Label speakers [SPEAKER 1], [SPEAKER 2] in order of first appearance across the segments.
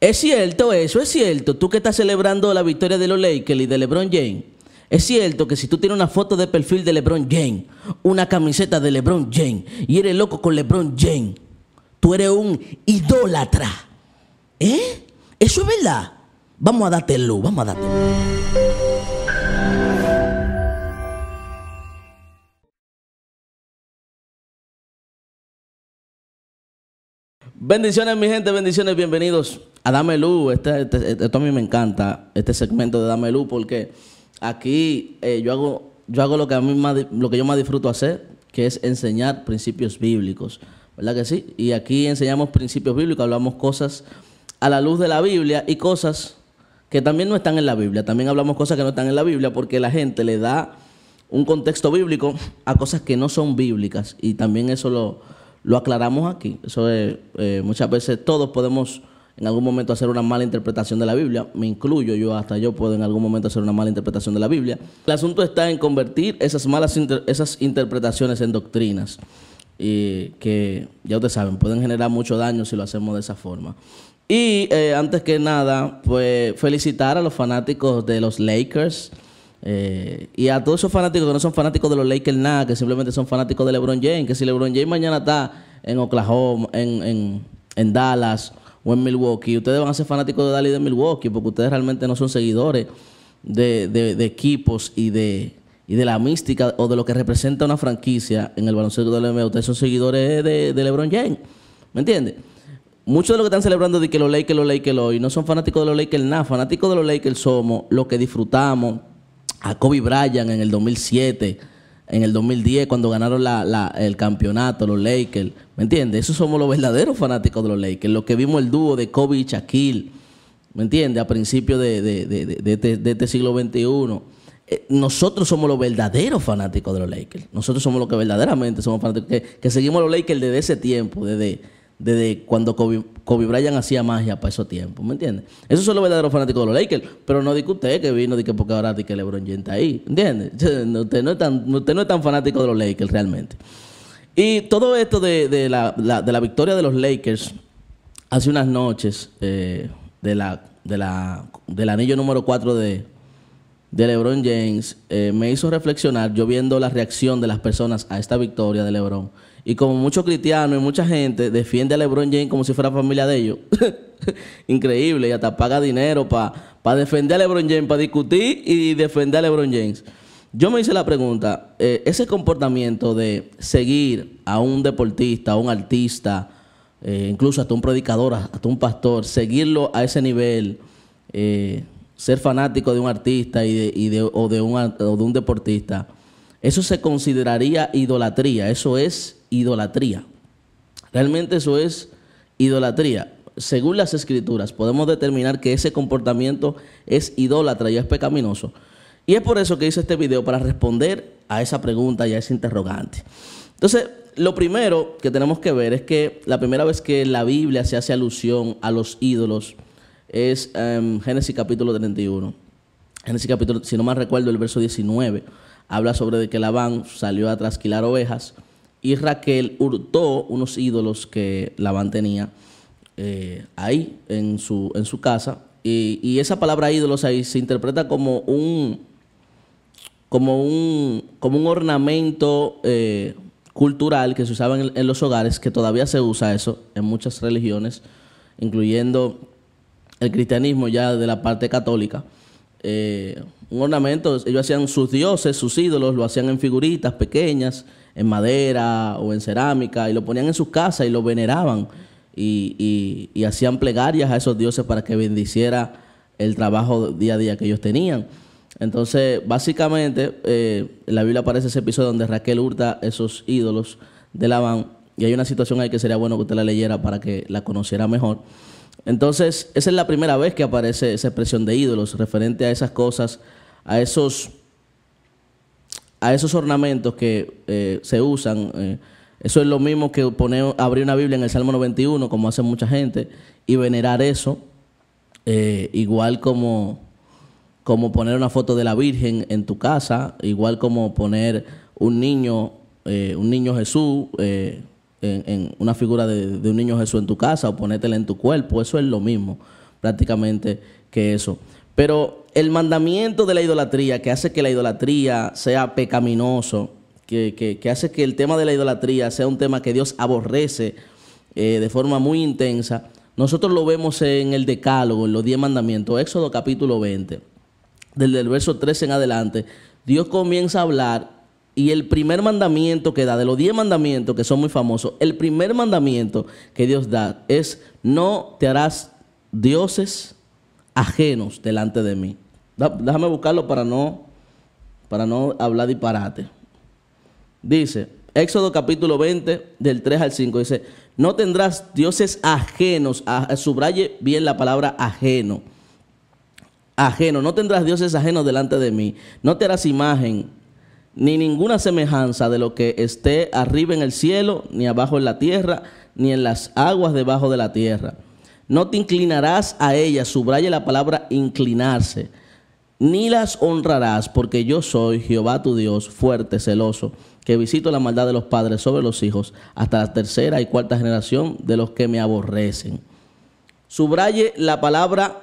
[SPEAKER 1] Es cierto eso, es cierto. Tú que estás celebrando la victoria de los Lakers y de LeBron James. Es cierto que si tú tienes una foto de perfil de LeBron James, una camiseta de LeBron James y eres loco con LeBron James, tú eres un idólatra. ¿Eh? Eso es verdad. Vamos a dártelo, vamos a dártelo. Bendiciones, mi gente, bendiciones, bienvenidos a Dame Luz. Este, este, este, esto a mí me encanta, este segmento de Dame Luz, porque aquí eh, yo hago, yo hago lo, que a mí más, lo que yo más disfruto hacer, que es enseñar principios bíblicos. ¿Verdad que sí? Y aquí enseñamos principios bíblicos, hablamos cosas a la luz de la Biblia y cosas que también no están en la Biblia. También hablamos cosas que no están en la Biblia porque la gente le da un contexto bíblico a cosas que no son bíblicas y también eso lo lo aclaramos aquí. Eh, muchas veces todos podemos en algún momento hacer una mala interpretación de la Biblia. Me incluyo, yo hasta yo puedo en algún momento hacer una mala interpretación de la Biblia. El asunto está en convertir esas malas esas interpretaciones en doctrinas. Y que ya ustedes saben, pueden generar mucho daño si lo hacemos de esa forma. Y eh, antes que nada, pues felicitar a los fanáticos de los Lakers eh, y a todos esos fanáticos que no son fanáticos de los Lakers nada, que simplemente son fanáticos de LeBron James, que si LeBron James mañana está en Oklahoma, en, Dallas o en Milwaukee, ustedes van a ser fanáticos de Dallas y de Milwaukee, porque ustedes realmente no son seguidores de, equipos y de, y de la mística o de lo que representa una franquicia en el baloncesto la NBA. Ustedes son seguidores de, LeBron James. ¿Me entiendes? Muchos de los que están celebrando de que los Lakers, los Lakers hoy, no son fanáticos de los Lakers nada. Fanáticos de los Lakers somos los que disfrutamos a Kobe Bryant en el 2007, en el 2010 cuando ganaron el campeonato los Lakers. ¿Me entiendes? Esos somos los verdaderos fanáticos de los Lakers. Los que vimos el dúo de Kobe y Shaquille, ¿me entiendes? A principios este, de, este, siglo XXI. Eh, nosotros somos los verdaderos fanáticos de los Lakers. Nosotros somos los que verdaderamente somos fanáticos, que, que seguimos a los Lakers desde ese tiempo, desde desde cuando Kobe, Bryant hacía magia para esos tiempos, ¿me entiendes? Eso son los verdaderos fanáticos de los Lakers, pero no digo usted que vino, que porque ahora que LeBron James está ahí, ¿entiendes? Usted no, es tan, fanático de los Lakers realmente. Y todo esto de, la, victoria de los Lakers hace unas noches eh, del anillo número 4 de, LeBron James eh, me hizo reflexionar, yo viendo la reacción de las personas a esta victoria de LeBron, y como muchos cristianos y mucha gente defiende a LeBron James como si fuera familia de ellos. Increíble, y hasta paga dinero para defender a LeBron James, para discutir y defender a LeBron James. Yo me hice la pregunta, eh, ese comportamiento de seguir a un deportista, a un artista, eh, incluso hasta un predicador, hasta un pastor, seguirlo a ese nivel, eh, ser fanático de un artista y de, o, de un, o de un deportista, eso se consideraría idolatría, eso es idolatría. Realmente eso es idolatría. Según las escrituras podemos determinar que ese comportamiento es idólatra y es pecaminoso. Y es por eso que hice este video, para responder a esa pregunta y a ese interrogante. Entonces, lo primero que tenemos que ver es que la primera vez que la Biblia se hace alusión a los ídolos es em, Génesis capítulo 31. En ese capítulo, si no mal recuerdo, el verso 19, habla sobre de que Labán salió a trasquilar ovejas y Raquel hurtó unos ídolos que Labán tenía eh, ahí en su, en su casa. Y, esa palabra ídolos ahí se interpreta como un, como un, como un ornamento eh, cultural que se usaba en los hogares, que todavía se usa eso en muchas religiones, incluyendo el cristianismo ya de la parte católica eh, un ornamento. Ellos hacían sus dioses, sus ídolos, lo hacían en figuritas pequeñas, en madera o en cerámica, y lo ponían en sus casas y lo veneraban. Y, y, hacían plegarias a esos dioses para que bendiciera el trabajo día a día que ellos tenían. Entonces, básicamente, en eh, la Biblia aparece ese episodio donde Raquel hurta esos ídolos de Labán. Y hay una situación ahí que sería bueno que usted la leyera para que la conociera mejor. Entonces, esa es la primera vez que aparece esa expresión de ídolos referente a esas cosas, a esos, a esos ornamentos que eh, se usan. Eh. eso es lo mismo que poner, abrir una Biblia en el Salmo 91, como hace mucha gente, y venerar eso, eh, igual como, como poner una foto de la Virgen en tu casa, igual como poner un niño, un niño Jesús en, una figura de, un niño Jesús en tu casa o ponértela en tu cuerpo. Eso es lo mismo prácticamente que eso. Pero el mandamiento de la idolatría, que hace que la idolatría sea pecaminoso, que, hace que el tema de la idolatría sea un tema que Dios aborrece eh, de forma muy intensa, nosotros lo vemos en el Decálogo, en los diez mandamientos, Éxodo capítulo 20, desde el verso 13 en adelante, Dios comienza a hablar y el primer mandamiento que da, de los diez mandamientos que son muy famosos, el primer mandamiento que Dios da es, no te harás dioses ajenos delante de mí. Déjame buscarlo para no, para no hablar disparate. Dice, Éxodo capítulo 20, del 3 al 5, dice, no tendrás dioses ajenos, a, subraye bien la palabra ajeno, ajeno, no tendrás dioses ajenos delante de mí, no te harás imagen ni ninguna semejanza de lo que esté arriba en el cielo, ni abajo en la tierra, ni en las aguas debajo de la tierra. No te inclinarás a ellas, subraye la palabra inclinarse, ni las honrarás, porque yo soy Jehová tu Dios, fuerte, celoso, que visito la maldad de los padres sobre los hijos, hasta la tercera y cuarta generación de los que me aborrecen. Subraye la palabra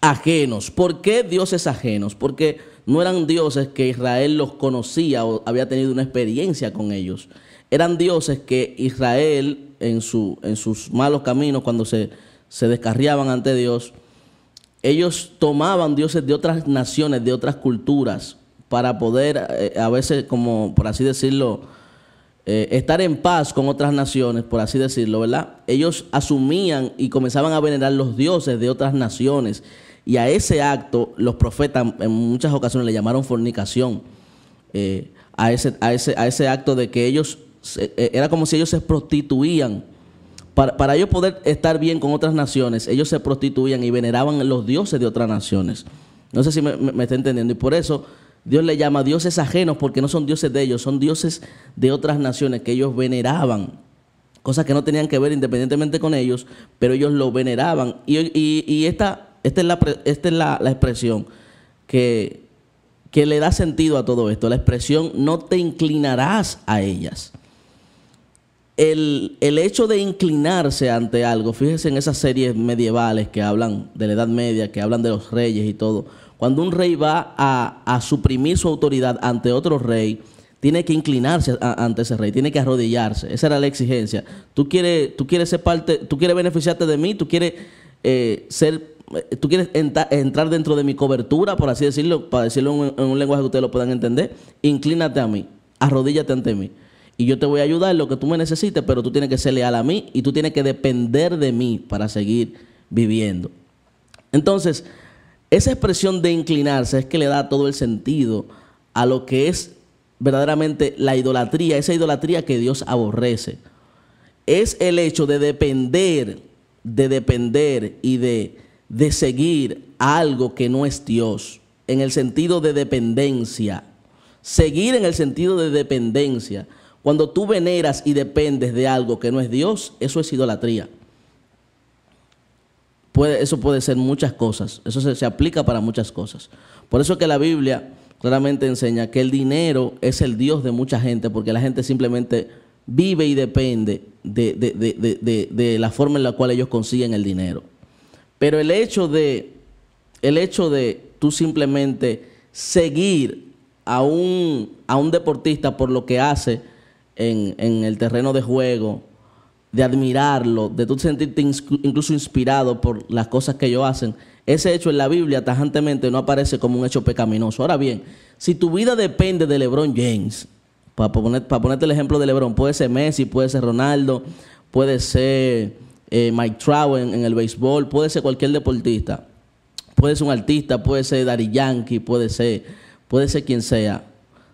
[SPEAKER 1] ajenos. ¿Por qué Dios es ajenos? Porque no eran dioses que Israel los conocía o había tenido una experiencia con ellos. Eran dioses que Israel en, su, en sus malos caminos, cuando se, descarriaban ante Dios, ellos tomaban dioses de otras naciones, de otras culturas, para poder eh, a veces, como por así decirlo, eh, estar en paz con otras naciones, por así decirlo, ¿verdad? Ellos asumían y comenzaban a venerar los dioses de otras naciones y a ese acto los profetas en muchas ocasiones le llamaron fornicación. Eh, a, ese, a, ese, acto de que ellos, eh, era como si ellos se prostituían. Para, ellos poder estar bien con otras naciones, ellos se prostituían y veneraban a los dioses de otras naciones. No sé si me, está entendiendo. Y por eso Dios le llama dioses ajenos porque no son dioses de ellos, son dioses de otras naciones que ellos veneraban cosas que no tenían que ver independientemente con ellos, pero ellos lo veneraban. y, esta esta es la, expresión que, le da sentido a todo esto. La expresión no te inclinarás a ellas. El, hecho de inclinarse ante algo, fíjense en esas series medievales que hablan de la Edad Media, que hablan de los reyes y todo, cuando un rey va a, suprimir su autoridad ante otro rey, tiene que inclinarse ante ese rey, tiene que arrodillarse. Esa era la exigencia. Tú quieres, tú quieres ser parte, tú quieres beneficiarte de mí, tú quieres eh, ser eh, tú quieres entrar dentro de mi cobertura, por así decirlo, para decirlo en, en, un lenguaje que ustedes lo puedan entender, inclínate a mí, arrodíllate ante mí. Y yo te voy a ayudar en lo que tú me necesites, pero tú tienes que ser leal a mí y tú tienes que depender de mí para seguir viviendo. Entonces, esa expresión de inclinarse es que le da todo el sentido a lo que es verdaderamente la idolatría, esa idolatría que Dios aborrece. Es el hecho de depender, de depender y de de seguir algo que no es Dios, en el sentido de dependencia. Seguir en el sentido de dependencia. Cuando tú veneras y dependes de algo que no es Dios, eso es idolatría. eso puede ser muchas cosas, eso se, aplica para muchas cosas. Por eso que la Biblia claramente enseña que el dinero es el Dios de mucha gente, porque la gente simplemente vive y depende de la forma en la cual ellos consiguen el dinero. Pero el hecho de, el hecho de tú simplemente seguir a un, a un deportista por lo que hace en, el terreno de juego, de admirarlo, de tú sentirte incluso inspirado por las cosas que ellos hacen, ese hecho en la Biblia tajantemente no aparece como un hecho pecaminoso. Ahora bien, si tu vida depende de LeBron James, para, poner, para ponerte el ejemplo de LeBron, puede ser Messi, puede ser Ronaldo, puede ser eh, Mike Trout en, el béisbol, puede ser cualquier deportista, puede ser un artista, puede ser Dari Yankee, puede ser, puede ser quien sea.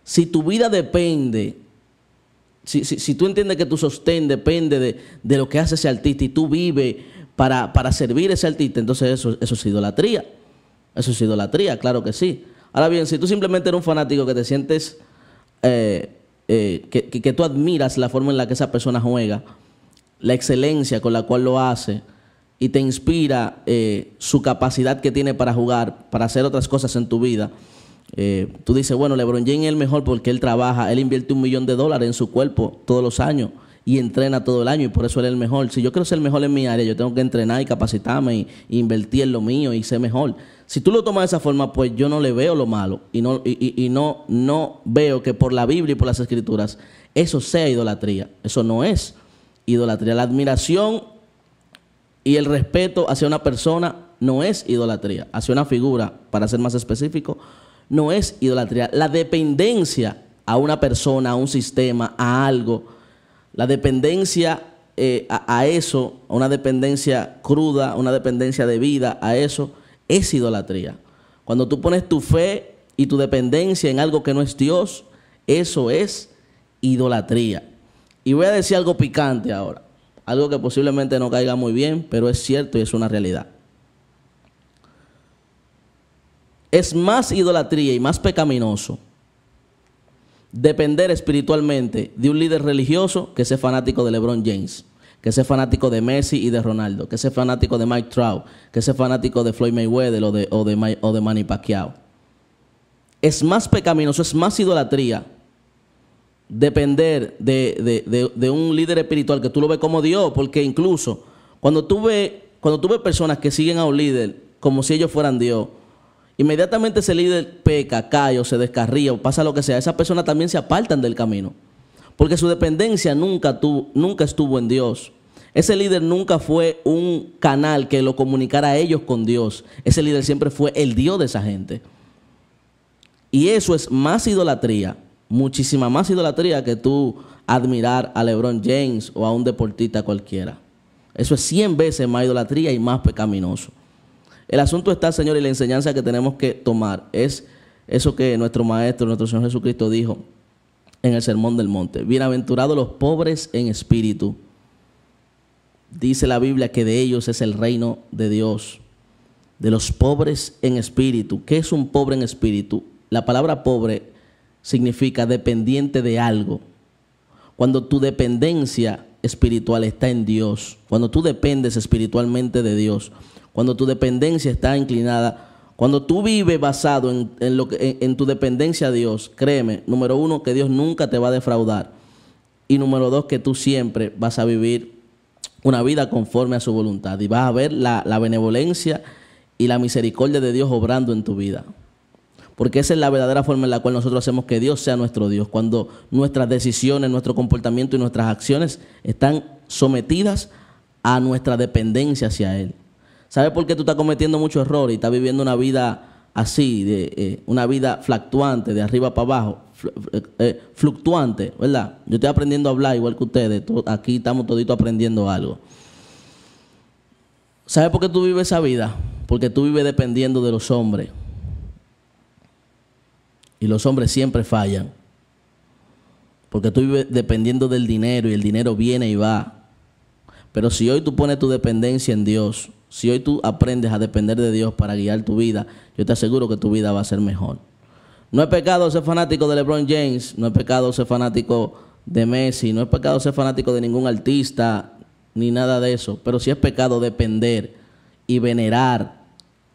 [SPEAKER 1] Si tu vida depende, si, si, tú entiendes que tu sostén depende de, lo que hace ese artista y tú vives para, servir a ese artista, entonces eso, es idolatría. Eso es idolatría, claro que sí. Ahora bien, si tú simplemente eres un fanático que te sientes, eh, eh, que, tú admiras la forma en la que esa persona juega, la excelencia con la cual lo hace y te inspira eh, su capacidad que tiene para jugar, para hacer otras cosas en tu vida. Eh, tú dices, bueno, LeBron James es el mejor porque él trabaja, él invierte un millón de dólares en su cuerpo todos los años y entrena todo el año y por eso él es el mejor. Si yo quiero ser el mejor en mi área, yo tengo que entrenar y capacitarme y, invertir en lo mío y ser mejor. Si tú lo tomas de esa forma, pues yo no le veo lo malo y no, y, no, no veo que por la Biblia y por las Escrituras eso sea idolatría. Eso no es idolatría. La admiración y el respeto hacia una persona no es idolatría. Hacia una figura, para ser más específico, no es idolatría. La dependencia a una persona, a un sistema, a algo, la dependencia eh, a, eso, a una dependencia cruda, una dependencia de vida, a eso, es idolatría. Cuando tú pones tu fe y tu dependencia en algo que no es Dios, eso es idolatría. Y voy a decir algo picante ahora, algo que posiblemente no caiga muy bien, pero es cierto y es una realidad. Es más idolatría y más pecaminoso depender espiritualmente de un líder religioso que ese fanático de LeBron James, que ese fanático de Messi y de Ronaldo, que ese fanático de Mike Trout, que ese fanático de Floyd Mayweather o de, o de, o de Manny Pacquiao. Es más pecaminoso, es más idolatría depender de, un líder espiritual que tú lo ves como Dios, porque incluso cuando tú ves, cuando tú ves personas que siguen a un líder como si ellos fueran Dios, inmediatamente ese líder peca, cae o se descarría o pasa lo que sea, esas personas también se apartan del camino, porque su dependencia nunca, nunca estuvo en Dios. Ese líder nunca fue un canal que lo comunicara a ellos con Dios. Ese líder siempre fue el Dios de esa gente. Y eso es más idolatría muchísima más idolatría que tú admirar a LeBron James o a un deportista cualquiera. Eso es 100 veces más idolatría y más pecaminoso. El asunto está, Señor, y la enseñanza que tenemos que tomar es eso que nuestro Maestro, nuestro Señor Jesucristo dijo en el Sermón del Monte. Bienaventurados los pobres en espíritu. Dice la Biblia que de ellos es el reino de Dios. De los pobres en espíritu. ¿Qué es un pobre en espíritu? La palabra pobre significa dependiente de algo. Cuando tu dependencia espiritual está en Dios, cuando tú dependes espiritualmente de Dios, cuando tu dependencia está inclinada, cuando tú vives basado en, lo que, en, tu dependencia a Dios, créeme, número uno, que Dios nunca te va a defraudar. Y número dos, que tú siempre vas a vivir una vida conforme a su voluntad y vas a ver la benevolencia y la misericordia de Dios obrando en tu vida. Porque esa es la verdadera forma en la cual nosotros hacemos que Dios sea nuestro Dios, cuando nuestras decisiones, nuestro comportamiento y nuestras acciones están sometidas a nuestra dependencia hacia Él. ¿Sabes por qué tú estás cometiendo mucho error y estás viviendo una vida así, de, eh, una vida fluctuante, de arriba para abajo, eh, eh, fluctuante, ¿verdad? Yo estoy aprendiendo a hablar igual que ustedes, aquí estamos toditos aprendiendo algo. ¿Sabes por qué tú vives esa vida? Porque tú vives dependiendo de los hombres. Y los hombres siempre fallan. Porque tú vives dependiendo del dinero y el dinero viene y va. Pero si hoy tú pones tu dependencia en Dios, si hoy tú aprendes a depender de Dios para guiar tu vida, yo te aseguro que tu vida va a ser mejor. No es pecado ser fanático de LeBron James, no es pecado ser fanático de Messi, no es pecado ser fanático de ningún artista, ni nada de eso. Pero si es pecado depender y venerar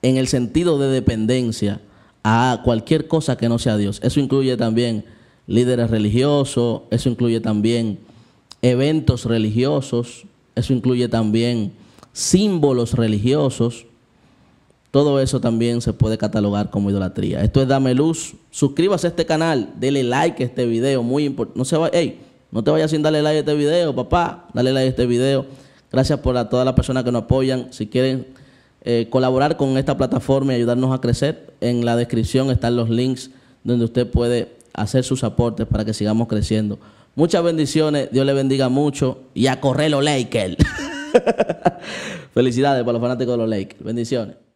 [SPEAKER 1] en el sentido de dependencia a cualquier cosa que no sea Dios. Eso incluye también líderes religiosos, eso incluye también eventos religiosos, eso incluye también símbolos religiosos. Todo eso también se puede catalogar como idolatría. Esto es Dame Luz. Suscríbase a este canal, dele like a este video, muy importante. No se vaya, hey, no te vayas sin darle like a este video, papá. Dale like a este video. Gracias por a todas las personas que nos apoyan. Si quieren eh, colaborar con esta plataforma y ayudarnos a crecer. En la descripción están los links donde usted puede hacer sus aportes para que sigamos creciendo. Muchas bendiciones, Dios le bendiga mucho y a correr los Lakers. Felicidades para los fanáticos de los Lakers. Bendiciones.